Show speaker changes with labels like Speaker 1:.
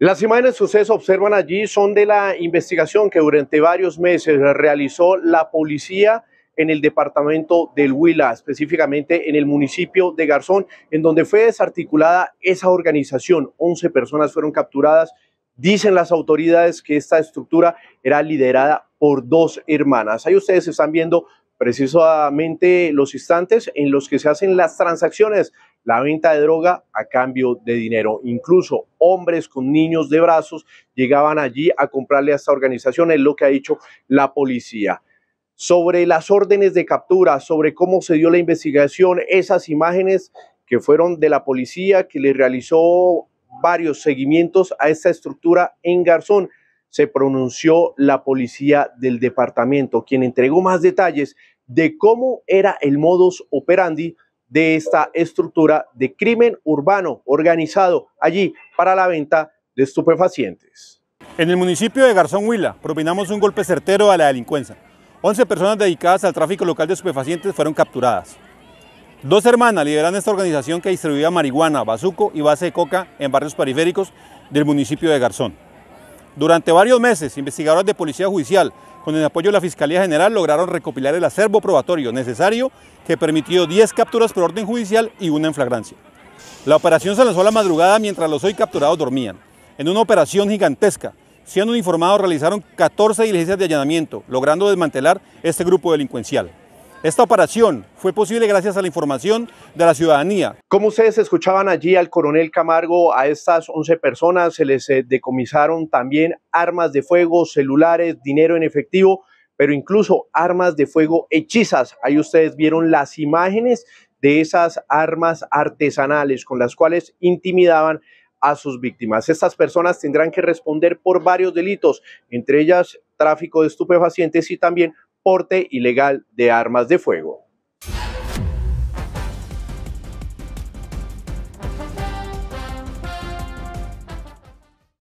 Speaker 1: Las imágenes ustedes observan allí son de la investigación que durante varios meses realizó la policía en el departamento del Huila, específicamente en el municipio de Garzón, en donde fue desarticulada esa organización. Once personas fueron capturadas. Dicen las autoridades que esta estructura era liderada por dos hermanas. Ahí ustedes están viendo precisamente los instantes en los que se hacen las transacciones, la venta de droga a cambio de dinero. Incluso hombres con niños de brazos llegaban allí a comprarle a esta organización, es lo que ha dicho la policía. Sobre las órdenes de captura, sobre cómo se dio la investigación, esas imágenes que fueron de la policía que le realizó varios seguimientos a esta estructura en Garzón se pronunció la policía del departamento, quien entregó más detalles de cómo era el modus operandi de esta estructura de crimen urbano organizado allí para la venta de estupefacientes.
Speaker 2: En el municipio de Garzón Huila propinamos un golpe certero a la delincuencia. 11 personas dedicadas al tráfico local de estupefacientes fueron capturadas. Dos hermanas lideran esta organización que distribuía marihuana, bazuco y base de coca en barrios periféricos del municipio de Garzón. Durante varios meses, investigadores de Policía Judicial, con el apoyo de la Fiscalía General, lograron recopilar el acervo probatorio necesario que permitió 10 capturas por orden judicial y una en flagrancia. La operación se lanzó a la madrugada mientras los hoy capturados dormían. En una operación gigantesca, siendo uniformados realizaron 14 diligencias de allanamiento, logrando desmantelar este grupo delincuencial. Esta operación fue posible gracias a la información de la ciudadanía. Como ustedes escuchaban
Speaker 1: allí al coronel Camargo, a estas 11 personas se les eh, decomisaron también armas de fuego, celulares, dinero en efectivo, pero incluso armas de fuego hechizas. Ahí ustedes vieron las imágenes de esas armas artesanales con las cuales intimidaban a sus víctimas. Estas personas tendrán que responder por varios delitos, entre ellas tráfico de estupefacientes y también porte ilegal de armas de fuego.